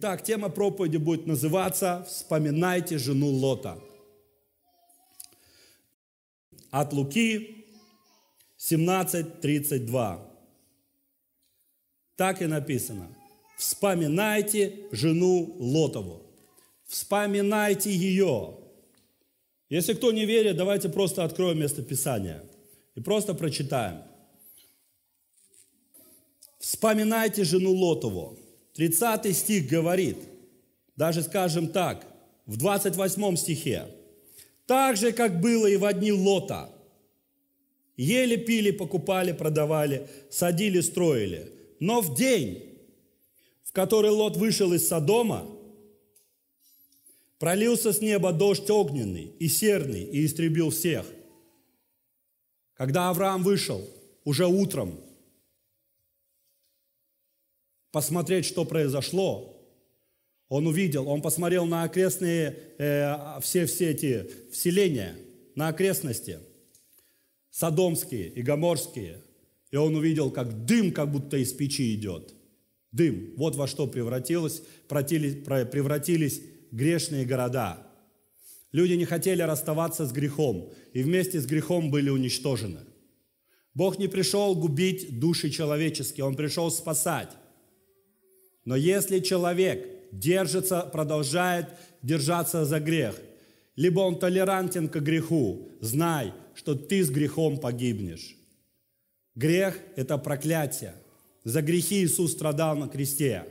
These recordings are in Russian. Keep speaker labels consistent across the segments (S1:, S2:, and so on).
S1: Итак, тема проповеди будет называться «Вспоминайте жену Лота». От Луки 17.32. Так и написано. «Вспоминайте жену Лотову». Вспоминайте ее. Если кто не верит, давайте просто откроем место Писания и просто прочитаем. Вспоминайте жену Лотову. 30 стих говорит, даже скажем так, в 28 стихе, так же, как было и в одни Лота. Ели, пили, покупали, продавали, садили, строили. Но в день, в который Лот вышел из Содома, пролился с неба дождь огненный и серный и истребил всех. Когда Авраам вышел, уже утром – посмотреть, что произошло. Он увидел, он посмотрел на окрестные, э, все, все эти вселения, на окрестности, содомские и гоморские. И он увидел, как дым как будто из печи идет. Дым. Вот во что превратилось, превратились грешные города. Люди не хотели расставаться с грехом, и вместе с грехом были уничтожены. Бог не пришел губить души человеческие, Он пришел спасать. Но если человек держится, продолжает держаться за грех, либо он толерантен к греху, знай, что ты с грехом погибнешь. Грех – это проклятие. За грехи Иисус страдал на кресте.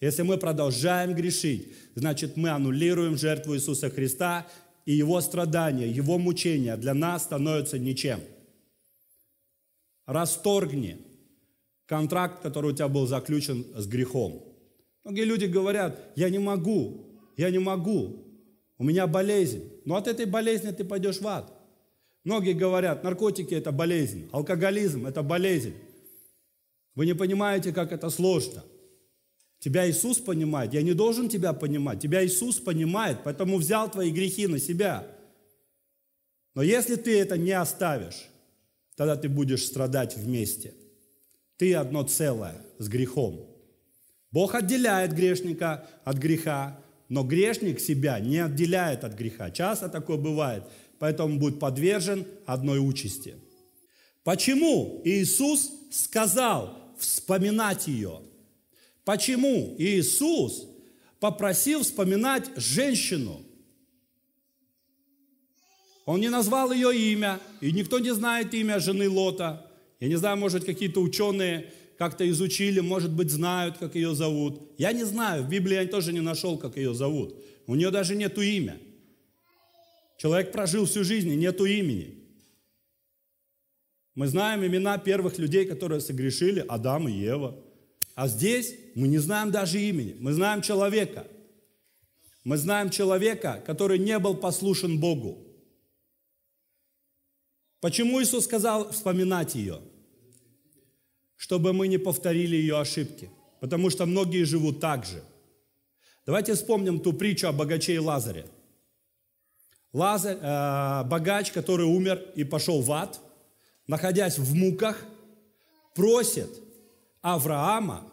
S1: Если мы продолжаем грешить, значит мы аннулируем жертву Иисуса Христа, и Его страдания, Его мучения для нас становятся ничем. Расторгни контракт, который у тебя был заключен с грехом – Многие люди говорят, я не могу, я не могу, у меня болезнь. Но от этой болезни ты пойдешь в ад. Многие говорят, наркотики – это болезнь, алкоголизм – это болезнь. Вы не понимаете, как это сложно. Тебя Иисус понимает. Я не должен тебя понимать. Тебя Иисус понимает, поэтому взял твои грехи на себя. Но если ты это не оставишь, тогда ты будешь страдать вместе. Ты одно целое с грехом. Бог отделяет грешника от греха, но грешник себя не отделяет от греха. Часто такое бывает, поэтому будет подвержен одной участи. Почему Иисус сказал вспоминать ее? Почему Иисус попросил вспоминать женщину? Он не назвал ее имя, и никто не знает имя жены Лота. Я не знаю, может, какие-то ученые как-то изучили, может быть, знают, как ее зовут. Я не знаю, в Библии я тоже не нашел, как ее зовут. У нее даже нету имя. Человек прожил всю жизнь, и нету имени. Мы знаем имена первых людей, которые согрешили, Адам и Ева. А здесь мы не знаем даже имени, мы знаем человека. Мы знаем человека, который не был послушен Богу. Почему Иисус сказал вспоминать ее? чтобы мы не повторили ее ошибки, потому что многие живут так же. Давайте вспомним ту притчу о богаче и Лазаре. Лазарь, э, богач, который умер и пошел в ад, находясь в муках, просит Авраама,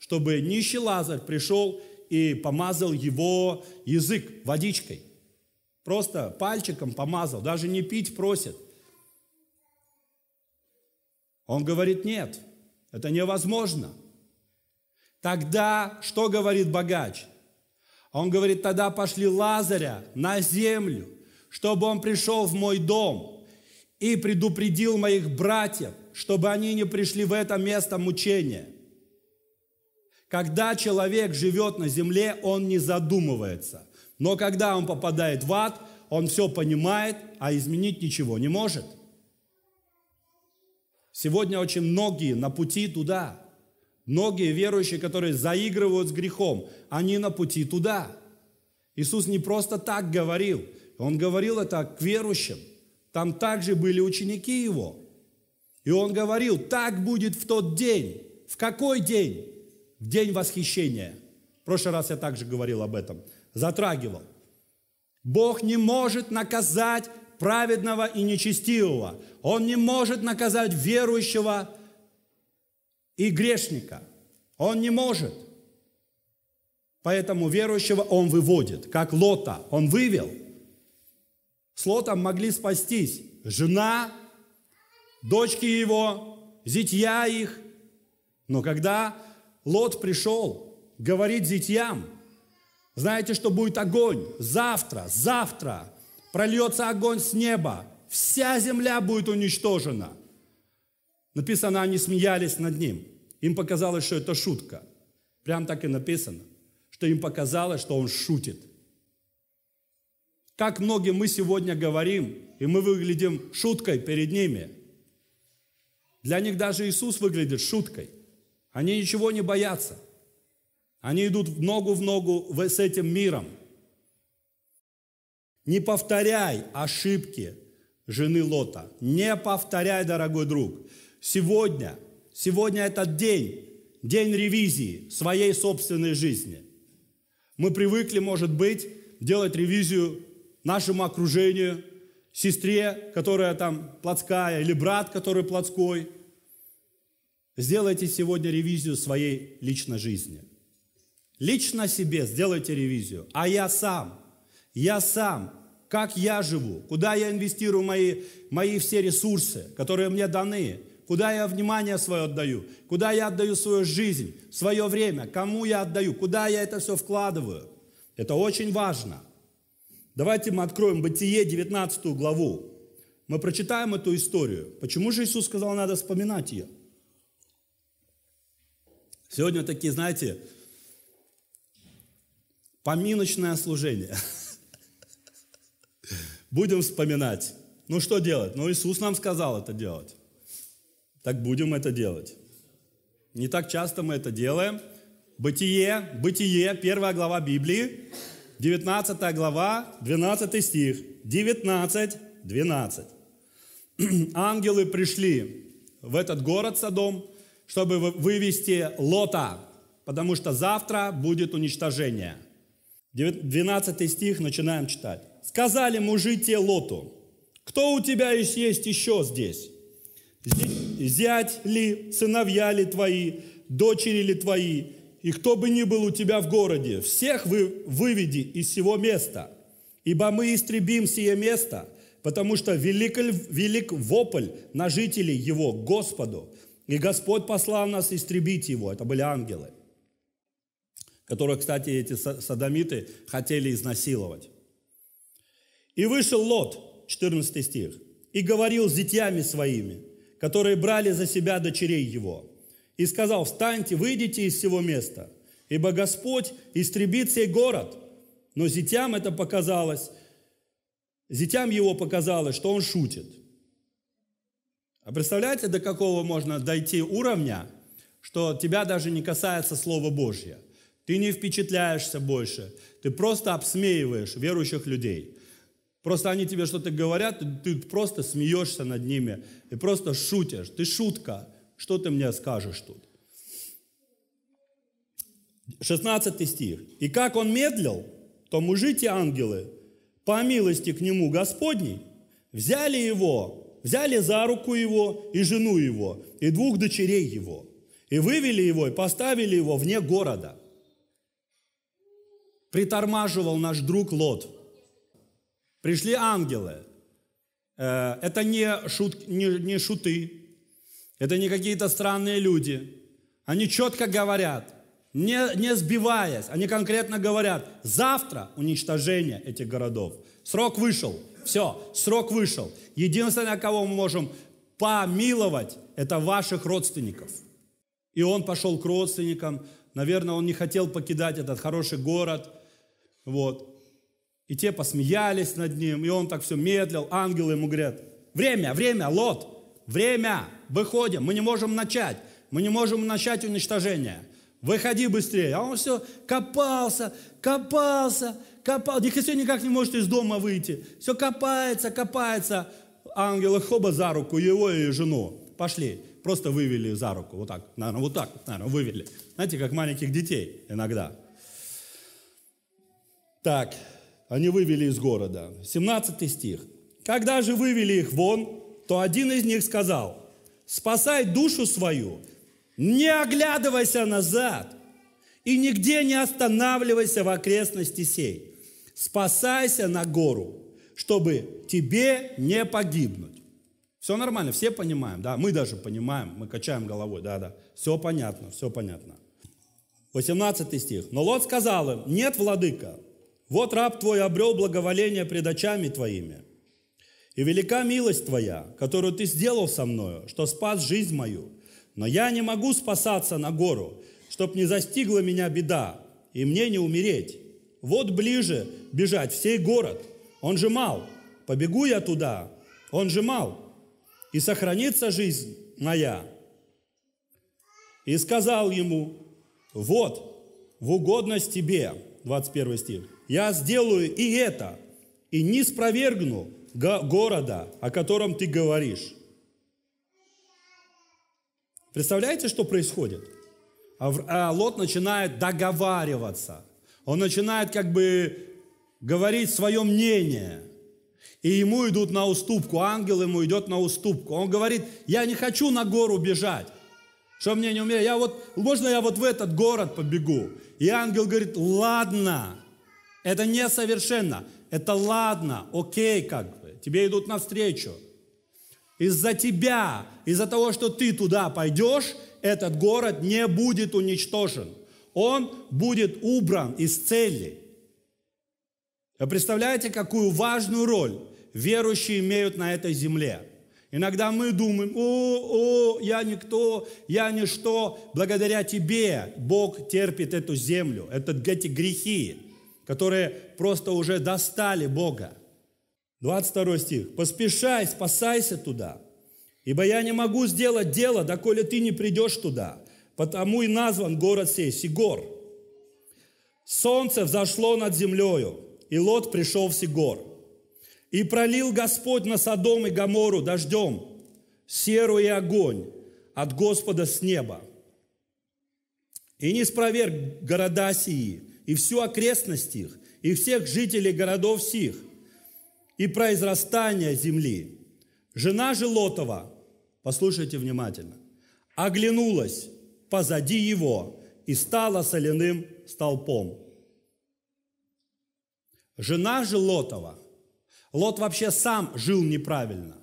S1: чтобы нищий Лазарь пришел и помазал его язык водичкой. Просто пальчиком помазал, даже не пить просит. Он говорит, нет, это невозможно. Тогда что говорит богач? Он говорит, тогда пошли Лазаря на землю, чтобы он пришел в мой дом и предупредил моих братьев, чтобы они не пришли в это место мучения. Когда человек живет на земле, он не задумывается. Но когда он попадает в ад, он все понимает, а изменить ничего не может – Сегодня очень многие на пути туда. Многие верующие, которые заигрывают с грехом, они на пути туда. Иисус не просто так говорил. Он говорил это к верующим. Там также были ученики Его. И Он говорил, так будет в тот день. В какой день? В день восхищения. В прошлый раз я также говорил об этом. Затрагивал. Бог не может наказать праведного и нечестивого. Он не может наказать верующего и грешника. Он не может. Поэтому верующего он выводит, как Лота. Он вывел. С Лотом могли спастись жена, дочки его, зятья их. Но когда Лот пришел, говорит зятьям, знаете, что будет огонь завтра, завтра, прольется огонь с неба, вся земля будет уничтожена. Написано, они смеялись над ним. Им показалось, что это шутка. Прям так и написано, что им показалось, что он шутит. Как многие мы сегодня говорим, и мы выглядим шуткой перед ними. Для них даже Иисус выглядит шуткой. Они ничего не боятся. Они идут в ногу в ногу с этим миром – не повторяй ошибки жены Лота. Не повторяй, дорогой друг. Сегодня, сегодня этот день, день ревизии своей собственной жизни. Мы привыкли, может быть, делать ревизию нашему окружению, сестре, которая там плотская, или брат, который плотской. Сделайте сегодня ревизию своей личной жизни. Лично себе сделайте ревизию. А я сам – я сам, как я живу, куда я инвестирую мои, мои все ресурсы, которые мне даны, куда я внимание свое отдаю, куда я отдаю свою жизнь, свое время, кому я отдаю, куда я это все вкладываю. Это очень важно. Давайте мы откроем Бытие 19 главу. Мы прочитаем эту историю. Почему же Иисус сказал, надо вспоминать ее? Сегодня такие, знаете, поминочное служение – будем вспоминать. Ну что делать? Ну Иисус нам сказал это делать. Так будем это делать. Не так часто мы это делаем. Бытие, Бытие, первая глава Библии, 19 глава, 12 стих, 19, 12. Ангелы пришли в этот город Содом, чтобы вывести Лота, потому что завтра будет уничтожение. 12 стих, начинаем читать сказали мужи те Лоту, кто у тебя есть еще здесь? Зять ли, сыновья ли твои, дочери ли твои, и кто бы ни был у тебя в городе, всех вы выведи из всего места, ибо мы истребим сие место, потому что велик, велик вопль на жителей его Господу, и Господь послал нас истребить его. Это были ангелы, которые, кстати, эти садомиты хотели изнасиловать. И вышел Лот, 14 стих, и говорил с детьями своими, которые брали за себя дочерей его, и сказал, встаньте, выйдите из всего места, ибо Господь истребит сей город. Но зятям это показалось, зятям его показалось, что он шутит. А представляете, до какого можно дойти уровня, что тебя даже не касается Слова Божье. Ты не впечатляешься больше, ты просто обсмеиваешь верующих людей. Просто они тебе что-то говорят, ты, ты просто смеешься над ними и просто шутишь. Ты шутка. Что ты мне скажешь тут? 16 стих. «И как он медлил, то мужи те ангелы, по милости к нему Господней, взяли его, взяли за руку его и жену его, и двух дочерей его, и вывели его, и поставили его вне города». Притормаживал наш друг Лот – Пришли ангелы. Э, это не, шут, не, не шуты, это не какие-то странные люди. Они четко говорят, не, не сбиваясь, они конкретно говорят, завтра уничтожение этих городов. Срок вышел, все, срок вышел. Единственное, кого мы можем помиловать, это ваших родственников. И он пошел к родственникам, наверное, он не хотел покидать этот хороший город, вот. И те посмеялись над ним, и он так все медлил. Ангелы ему говорят, время, время, Лот, время, выходим, мы не можем начать, мы не можем начать уничтожение. Выходи быстрее. А он все копался, копался, копал. Никто никак не может из дома выйти. Все копается, копается. Ангелы хоба за руку его и жену. Пошли. Просто вывели за руку. Вот так, наверное, вот так, наверное, вывели. Знаете, как маленьких детей иногда. Так, они вывели из города. 17 стих. Когда же вывели их вон, то один из них сказал, спасай душу свою, не оглядывайся назад и нигде не останавливайся в окрестности сей. Спасайся на гору, чтобы тебе не погибнуть. Все нормально, все понимаем, да, мы даже понимаем, мы качаем головой, да, да, все понятно, все понятно. 18 стих. Но Лот сказал им, нет, владыка, вот раб твой обрел благоволение пред очами твоими, и велика милость твоя, которую ты сделал со мною, что спас жизнь мою. Но я не могу спасаться на гору, чтоб не застигла меня беда, и мне не умереть. Вот ближе бежать всей город, он же мал, побегу я туда, он же мал, и сохранится жизнь моя. И сказал ему, вот, в угодность тебе, 21 стих, я сделаю и это, и не спровергну города, о котором ты говоришь. Представляете, что происходит? А, а Лот начинает договариваться. Он начинает как бы говорить свое мнение. И ему идут на уступку, ангел ему идет на уступку. Он говорит, я не хочу на гору бежать. Что мне не умеет? Я вот, можно я вот в этот город побегу? И ангел говорит, ладно, это несовершенно. Это ладно, окей, как бы. Тебе идут навстречу. Из-за тебя, из-за того, что ты туда пойдешь, этот город не будет уничтожен. Он будет убран из цели. Вы а представляете, какую важную роль верующие имеют на этой земле? Иногда мы думаем, о, о, я никто, я ничто. Благодаря тебе Бог терпит эту землю, этот, эти грехи которые просто уже достали Бога. 22 стих. «Поспешай, спасайся туда, ибо я не могу сделать дело, доколе ты не придешь туда, потому и назван город сей Сигор. Солнце взошло над землею, и Лот пришел в Сигор. И пролил Господь на Содом и Гамору дождем, серу и огонь от Господа с неба. И не спроверг города сии, и всю окрестность их, и всех жителей городов сих, и произрастания земли. Жена же Лотова, послушайте внимательно, оглянулась позади его и стала соляным столпом. Жена же Лотова, Лот вообще сам жил неправильно.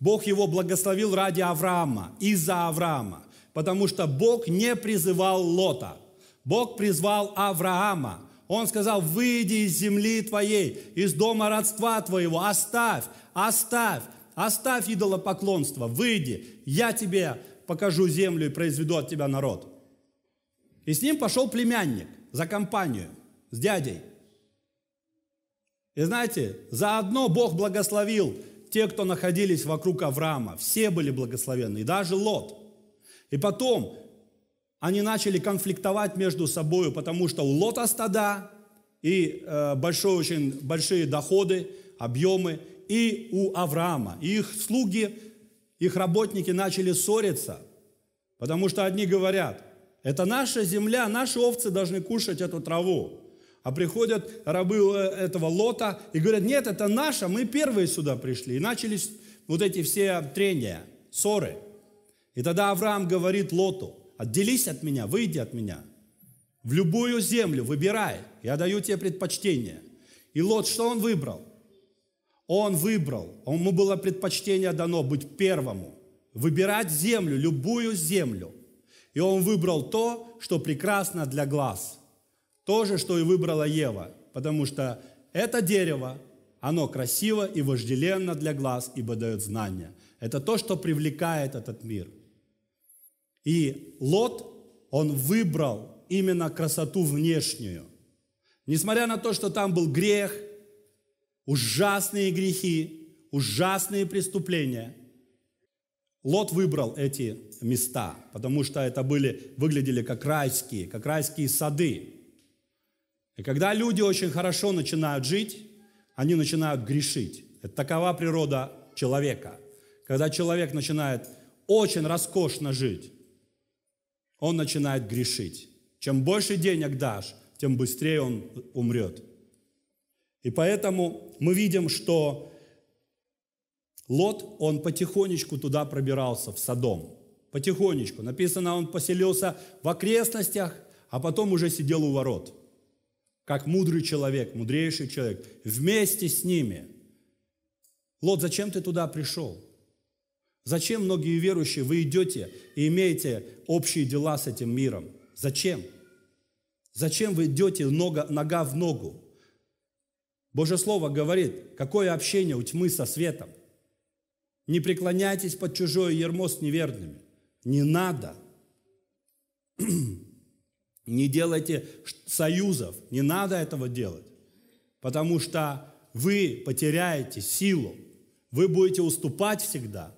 S1: Бог его благословил ради Авраама, из-за Авраама, потому что Бог не призывал Лота – Бог призвал Авраама. Он сказал, выйди из земли твоей, из дома родства твоего, оставь, оставь, оставь идолопоклонство, выйди, я тебе покажу землю и произведу от тебя народ. И с ним пошел племянник за компанию, с дядей. И знаете, заодно Бог благословил те, кто находились вокруг Авраама. Все были благословены, и даже Лот. И потом они начали конфликтовать между собой, потому что у Лота стада и э, большой, очень большие доходы, объемы, и у Авраама. И их слуги, их работники начали ссориться, потому что одни говорят, это наша земля, наши овцы должны кушать эту траву. А приходят рабы э, этого лота и говорят, нет, это наша, мы первые сюда пришли. И начались вот эти все трения, ссоры. И тогда Авраам говорит Лоту, Отделись от меня, выйди от меня. В любую землю выбирай, я даю тебе предпочтение. И Лот, что он выбрал? Он выбрал, ему было предпочтение дано быть первому, выбирать землю, любую землю. И он выбрал то, что прекрасно для глаз. То же, что и выбрала Ева, потому что это дерево, оно красиво и вожделенно для глаз, ибо дает знания. Это то, что привлекает этот мир. И Лот, он выбрал именно красоту внешнюю. Несмотря на то, что там был грех, ужасные грехи, ужасные преступления, Лот выбрал эти места, потому что это были, выглядели как райские, как райские сады. И когда люди очень хорошо начинают жить, они начинают грешить. Это такова природа человека. Когда человек начинает очень роскошно жить, он начинает грешить. Чем больше денег дашь, тем быстрее он умрет. И поэтому мы видим, что Лот, он потихонечку туда пробирался, в Содом. Потихонечку. Написано, он поселился в окрестностях, а потом уже сидел у ворот. Как мудрый человек, мудрейший человек. Вместе с ними. Лот, зачем ты туда пришел? Зачем многие верующие вы идете и имеете общие дела с этим миром? Зачем? Зачем вы идете нога, нога в ногу? Божье Слово говорит, какое общение у тьмы со светом. Не преклоняйтесь под чужое ермо с неверными. Не надо. Не делайте союзов. Не надо этого делать. Потому что вы потеряете силу. Вы будете уступать всегда –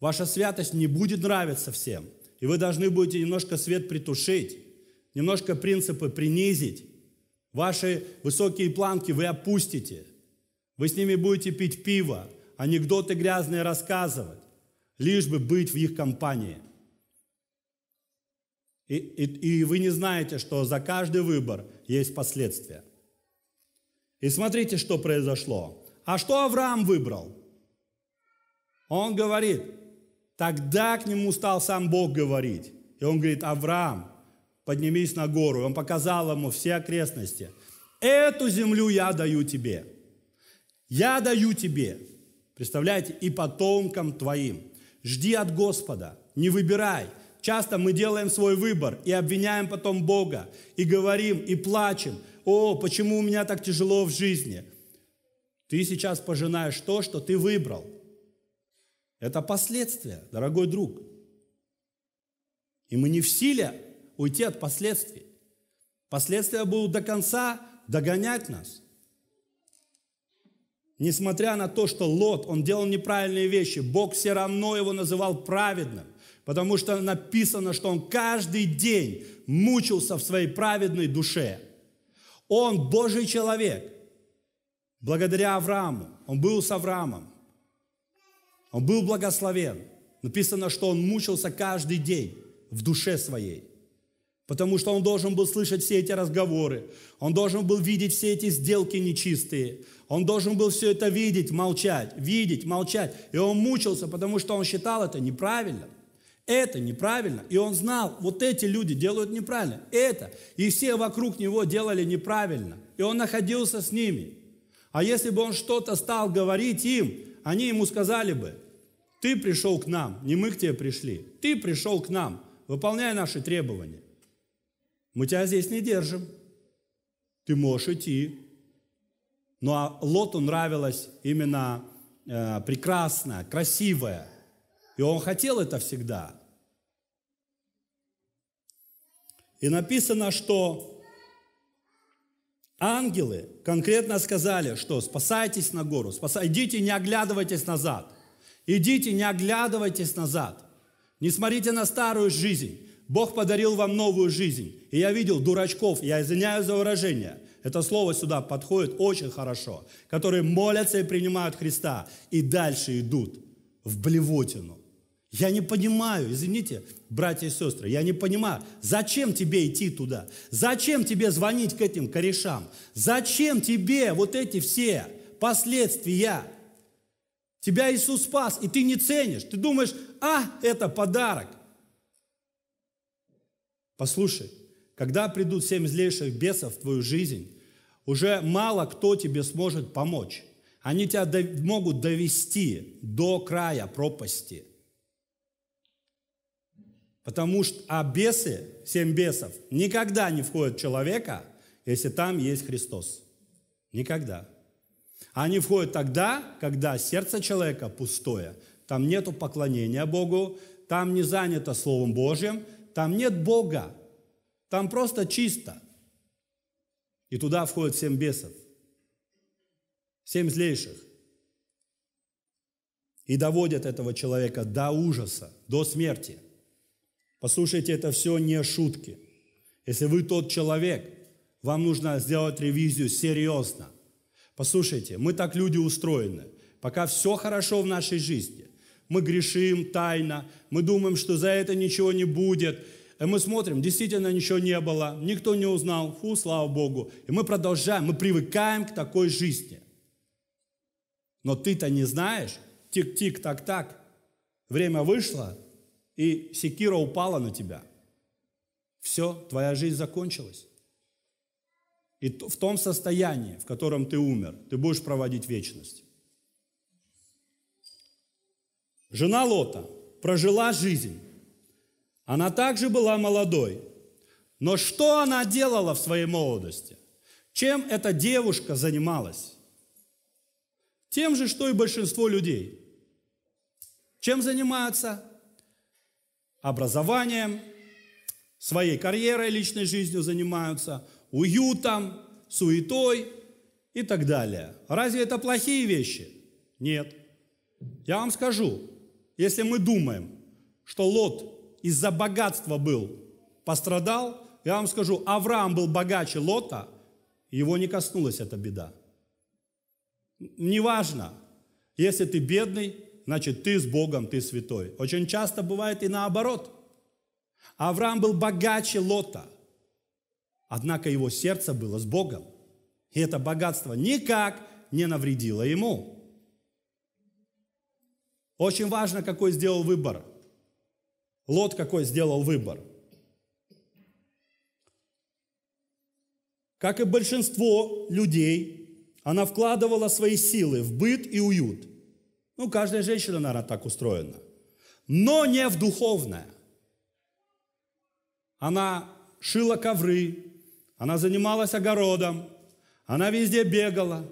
S1: Ваша святость не будет нравиться всем. И вы должны будете немножко свет притушить, немножко принципы принизить. Ваши высокие планки вы опустите. Вы с ними будете пить пиво, анекдоты грязные рассказывать, лишь бы быть в их компании. И, и, и вы не знаете, что за каждый выбор есть последствия. И смотрите, что произошло. А что Авраам выбрал? Он говорит, Тогда к нему стал сам Бог говорить. И он говорит, Авраам, поднимись на гору. И он показал ему все окрестности. Эту землю я даю тебе. Я даю тебе. Представляете? И потомкам твоим. Жди от Господа. Не выбирай. Часто мы делаем свой выбор и обвиняем потом Бога. И говорим, и плачем. О, почему у меня так тяжело в жизни? Ты сейчас пожинаешь то, что ты выбрал – это последствия, дорогой друг. И мы не в силе уйти от последствий. Последствия будут до конца догонять нас. Несмотря на то, что Лот, он делал неправильные вещи, Бог все равно его называл праведным, потому что написано, что он каждый день мучился в своей праведной душе. Он Божий человек. Благодаря Аврааму. Он был с Авраамом. Он был благословен. Написано, что он мучился каждый день в душе своей. Потому что он должен был слышать все эти разговоры, он должен был видеть все эти сделки нечистые, он должен был все это видеть, молчать, видеть, молчать. И он мучился, потому что он считал это неправильно. Это неправильно. И он знал, вот эти люди делают неправильно. Это. И все вокруг него делали неправильно. И он находился с ними. А если бы он что-то стал говорить им, они ему сказали бы, ты пришел к нам, не мы к тебе пришли, ты пришел к нам, выполняй наши требования. Мы тебя здесь не держим, ты можешь идти. Но ну, а Лоту нравилось именно э, прекрасное, красивое, и он хотел это всегда. И написано, что Ангелы конкретно сказали, что спасайтесь на гору, спас... идите, не оглядывайтесь назад. Идите, не оглядывайтесь назад. Не смотрите на старую жизнь. Бог подарил вам новую жизнь. И я видел дурачков, я извиняюсь за выражение. Это слово сюда подходит очень хорошо. Которые молятся и принимают Христа. И дальше идут в блевотину. Я не понимаю, извините, братья и сестры, я не понимаю, зачем тебе идти туда? Зачем тебе звонить к этим корешам? Зачем тебе вот эти все последствия? Тебя Иисус спас, и ты не ценишь. Ты думаешь, а, это подарок. Послушай, когда придут семь злейших бесов в твою жизнь, уже мало кто тебе сможет помочь. Они тебя могут довести до края пропасти. Потому что а бесы, семь бесов, никогда не входят в человека, если там есть Христос. Никогда. А они входят тогда, когда сердце человека пустое. Там нету поклонения Богу, там не занято Словом Божьим, там нет Бога, там просто чисто. И туда входят семь бесов, семь злейших. И доводят этого человека до ужаса, до смерти – Послушайте, это все не шутки. Если вы тот человек, вам нужно сделать ревизию серьезно. Послушайте, мы так люди устроены. Пока все хорошо в нашей жизни, мы грешим тайно, мы думаем, что за это ничего не будет. И э, мы смотрим, действительно ничего не было, никто не узнал, фу, слава Богу. И мы продолжаем, мы привыкаем к такой жизни. Но ты-то не знаешь, тик-тик, так-так, время вышло, и секира упала на тебя. Все, твоя жизнь закончилась. И в том состоянии, в котором ты умер, ты будешь проводить вечность. Жена Лота прожила жизнь. Она также была молодой. Но что она делала в своей молодости? Чем эта девушка занималась? Тем же, что и большинство людей. Чем занимаются образованием, своей карьерой, личной жизнью занимаются, уютом, суетой и так далее. Разве это плохие вещи? Нет. Я вам скажу, если мы думаем, что Лот из-за богатства был, пострадал, я вам скажу, Авраам был богаче Лота, его не коснулась эта беда. Неважно, если ты бедный, значит, ты с Богом, ты святой. Очень часто бывает и наоборот. Авраам был богаче Лота, однако его сердце было с Богом. И это богатство никак не навредило ему. Очень важно, какой сделал выбор. Лот какой сделал выбор. Как и большинство людей, она вкладывала свои силы в быт и уют – ну, каждая женщина, наверное, так устроена. Но не в духовное. Она шила ковры, она занималась огородом, она везде бегала,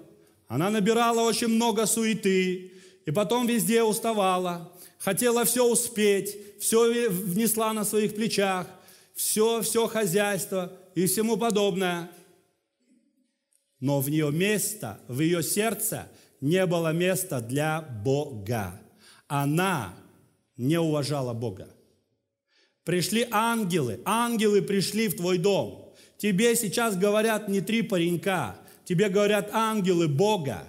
S1: она набирала очень много суеты, и потом везде уставала, хотела все успеть, все внесла на своих плечах, все, все хозяйство и всему подобное. Но в нее место, в ее сердце – не было места для Бога. Она не уважала Бога. Пришли ангелы, ангелы пришли в твой дом. Тебе сейчас говорят не три паренька, тебе говорят ангелы Бога.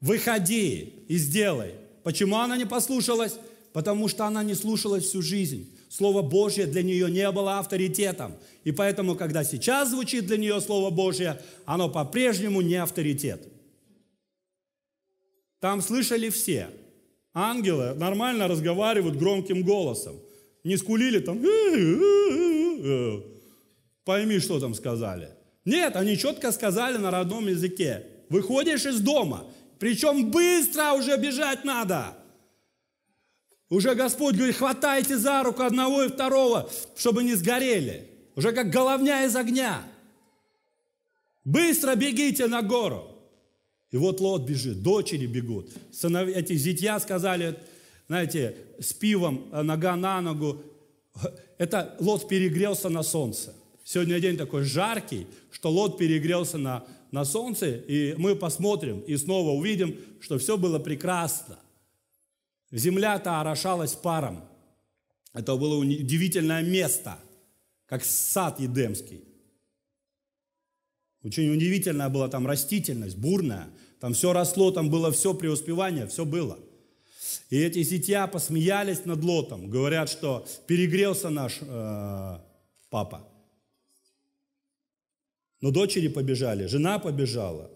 S1: Выходи и сделай. Почему она не послушалась? Потому что она не слушалась всю жизнь. Слово Божье для нее не было авторитетом. И поэтому, когда сейчас звучит для нее Слово Божье, оно по-прежнему не авторитет. Там слышали все. Ангелы нормально разговаривают громким голосом. Не скулили там. Пойми, что там сказали. Нет, они четко сказали на родном языке. Выходишь из дома. Причем быстро уже бежать надо. Уже Господь говорит, хватайте за руку одного и второго, чтобы не сгорели. Уже как головня из огня. Быстро бегите на гору. И вот Лот бежит, дочери бегут. Сынов... Эти зятья сказали, знаете, с пивом, э, нога на ногу. Это Лот перегрелся на солнце. Сегодня день такой жаркий, что Лот перегрелся на, на солнце, и мы посмотрим и снова увидим, что все было прекрасно. Земля-то орошалась паром. Это было удивительное место, как сад Едемский. Очень удивительная была там растительность, бурная. Там все росло, там было все преуспевание, все было. И эти зятья посмеялись над Лотом, говорят, что перегрелся наш э, папа. Но дочери побежали, жена побежала.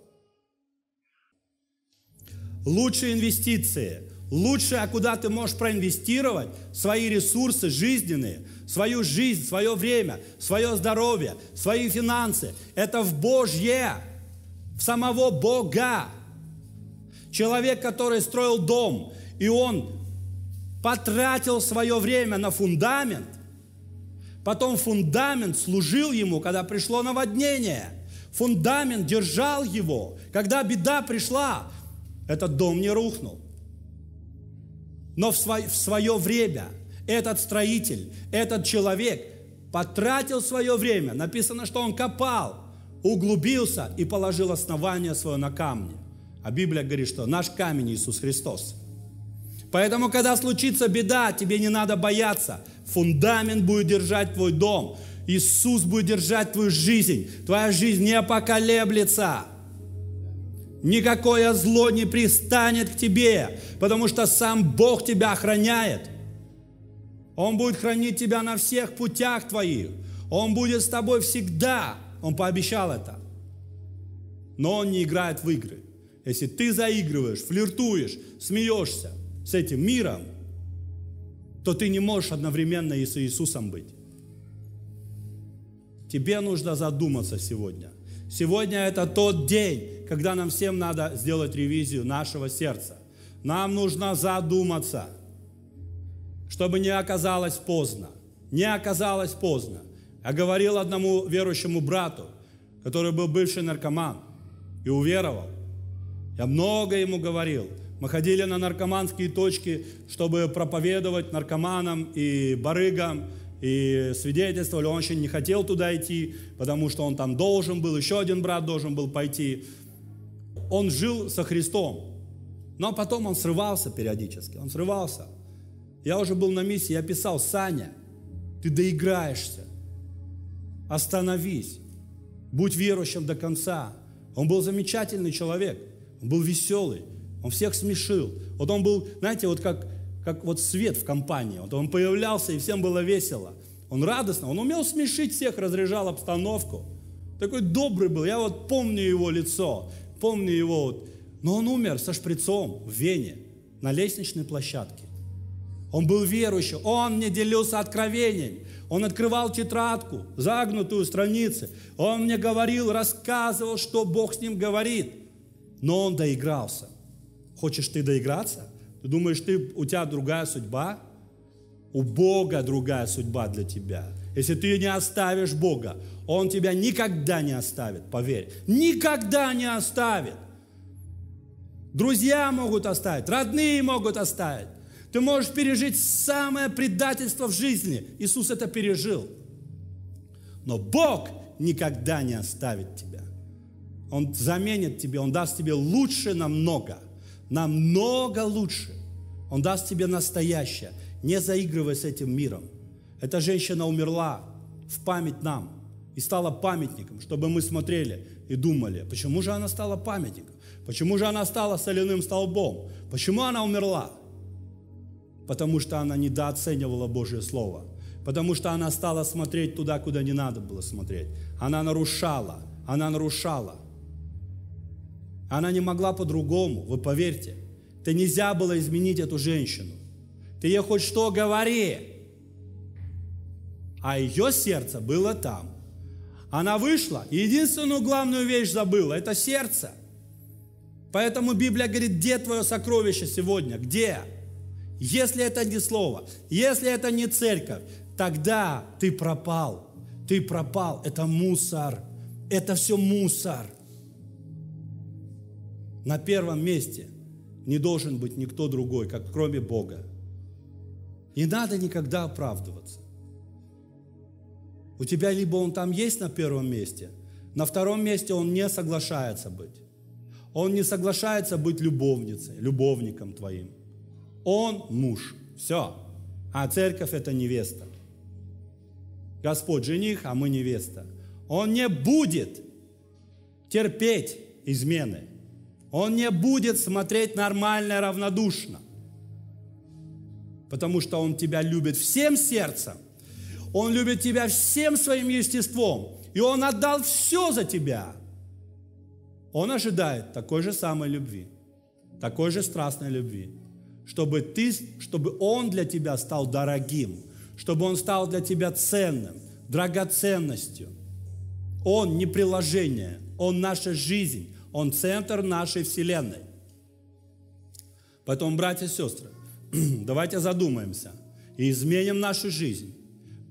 S1: Лучшие инвестиции. Лучшее, а куда ты можешь проинвестировать свои ресурсы жизненные, свою жизнь, свое время, свое здоровье, свои финансы, это в Божье, в самого Бога. Человек, который строил дом, и он потратил свое время на фундамент, потом фундамент служил ему, когда пришло наводнение, фундамент держал его, когда беда пришла, этот дом не рухнул. Но в свое, время этот строитель, этот человек потратил свое время. Написано, что он копал, углубился и положил основание свое на камне. А Библия говорит, что наш камень Иисус Христос. Поэтому, когда случится беда, тебе не надо бояться. Фундамент будет держать твой дом. Иисус будет держать твою жизнь. Твоя жизнь не поколеблется. Никакое зло не пристанет к тебе, потому что сам Бог тебя охраняет. Он будет хранить тебя на всех путях твоих. Он будет с тобой всегда. Он пообещал это. Но он не играет в игры. Если ты заигрываешь, флиртуешь, смеешься с этим миром, то ты не можешь одновременно и с Иисусом быть. Тебе нужно задуматься сегодня. Сегодня это тот день, когда нам всем надо сделать ревизию нашего сердца. Нам нужно задуматься, чтобы не оказалось поздно. Не оказалось поздно. Я говорил одному верующему брату, который был бывший наркоман и уверовал. Я много ему говорил. Мы ходили на наркоманские точки, чтобы проповедовать наркоманам и барыгам, и свидетельствовали. Он очень не хотел туда идти, потому что он там должен был, еще один брат должен был пойти он жил со Христом. Но потом он срывался периодически, он срывался. Я уже был на миссии, я писал, Саня, ты доиграешься, остановись, будь верующим до конца. Он был замечательный человек, он был веселый, он всех смешил. Вот он был, знаете, вот как, как вот свет в компании. Вот он появлялся, и всем было весело. Он радостно, он умел смешить всех, разряжал обстановку. Такой добрый был, я вот помню его лицо помню его, вот, но он умер со шприцом в Вене на лестничной площадке. Он был верующий. он мне делился откровениями, он открывал тетрадку, загнутую страницы, он мне говорил, рассказывал, что Бог с ним говорит, но он доигрался. Хочешь ты доиграться? Ты думаешь, ты, у тебя другая судьба? У Бога другая судьба для тебя – если ты не оставишь Бога, Он тебя никогда не оставит, поверь. Никогда не оставит. Друзья могут оставить, родные могут оставить. Ты можешь пережить самое предательство в жизни. Иисус это пережил. Но Бог никогда не оставит тебя. Он заменит тебе, Он даст тебе лучше намного. Намного лучше. Он даст тебе настоящее. Не заигрывай с этим миром. Эта женщина умерла в память нам и стала памятником, чтобы мы смотрели и думали, почему же она стала памятником, почему же она стала соляным столбом, почему она умерла. Потому что она недооценивала Божье Слово, потому что она стала смотреть туда, куда не надо было смотреть. Она нарушала, она нарушала. Она не могла по-другому, вы поверьте. Ты нельзя было изменить эту женщину. Ты ей хоть что говори, а ее сердце было там. Она вышла, и единственную главную вещь забыла – это сердце. Поэтому Библия говорит, где твое сокровище сегодня, где? Если это не слово, если это не церковь, тогда ты пропал. Ты пропал, это мусор, это все мусор. На первом месте не должен быть никто другой, как кроме Бога. Не надо никогда оправдываться. У тебя либо он там есть на первом месте, на втором месте он не соглашается быть. Он не соглашается быть любовницей, любовником твоим. Он муж. Все. А церковь – это невеста. Господь жених, а мы невеста. Он не будет терпеть измены. Он не будет смотреть нормально, равнодушно. Потому что он тебя любит всем сердцем – он любит тебя всем своим естеством, и Он отдал все за тебя. Он ожидает такой же самой любви, такой же страстной любви, чтобы, ты, чтобы Он для тебя стал дорогим, чтобы Он стал для тебя ценным, драгоценностью. Он не приложение, Он наша жизнь, Он центр нашей Вселенной. Поэтому, братья и сестры, давайте задумаемся и изменим нашу жизнь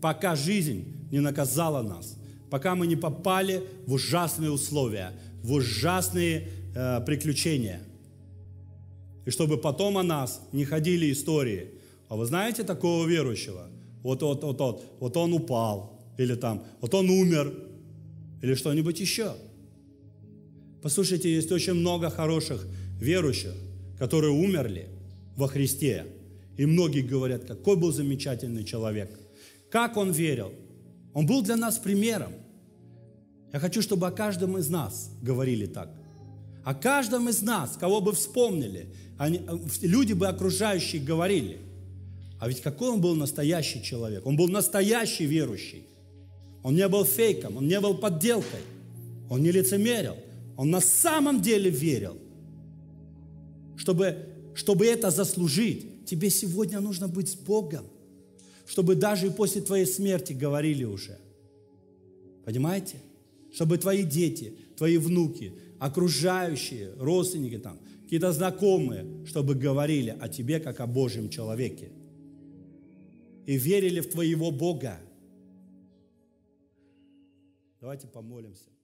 S1: пока жизнь не наказала нас, пока мы не попали в ужасные условия, в ужасные э, приключения. И чтобы потом о нас не ходили истории. А вы знаете такого верующего? Вот, вот, вот, вот, вот он упал, или там, вот он умер, или что-нибудь еще. Послушайте, есть очень много хороших верующих, которые умерли во Христе. И многие говорят, какой был замечательный человек – как он верил? Он был для нас примером. Я хочу, чтобы о каждом из нас говорили так. О каждом из нас, кого бы вспомнили, они, э, люди бы окружающие говорили. А ведь какой он был настоящий человек? Он был настоящий верующий. Он не был фейком, он не был подделкой. Он не лицемерил. Он на самом деле верил. Чтобы, чтобы это заслужить, тебе сегодня нужно быть с Богом чтобы даже после твоей смерти говорили уже. Понимаете? Чтобы твои дети, твои внуки, окружающие, родственники там, какие-то знакомые, чтобы говорили о тебе, как о Божьем человеке. И верили в твоего Бога. Давайте помолимся.